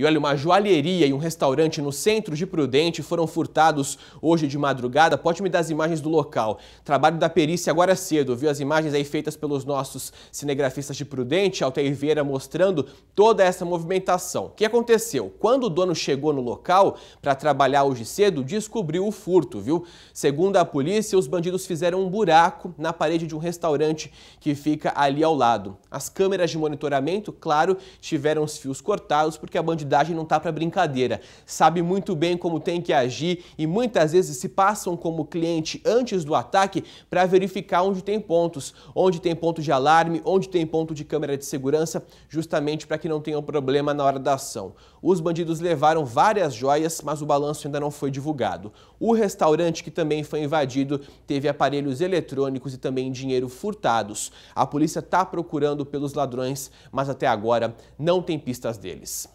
E olha, uma joalheria e um restaurante no centro de Prudente foram furtados hoje de madrugada. Pode me dar as imagens do local. Trabalho da perícia agora cedo, viu? As imagens aí feitas pelos nossos cinegrafistas de Prudente, Altair Vieira mostrando toda essa movimentação. O que aconteceu? Quando o dono chegou no local para trabalhar hoje cedo, descobriu o furto, viu? Segundo a polícia, os bandidos fizeram um buraco na parede de um restaurante que fica ali ao lado. As câmeras de monitoramento, claro, tiveram os fios cortados porque a bandida não está para brincadeira. Sabe muito bem como tem que agir e muitas vezes se passam como cliente antes do ataque para verificar onde tem pontos, onde tem ponto de alarme, onde tem ponto de câmera de segurança, justamente para que não tenham problema na hora da ação. Os bandidos levaram várias joias, mas o balanço ainda não foi divulgado. O restaurante que também foi invadido teve aparelhos eletrônicos e também dinheiro furtados. A polícia está procurando pelos ladrões, mas até agora não tem pistas deles.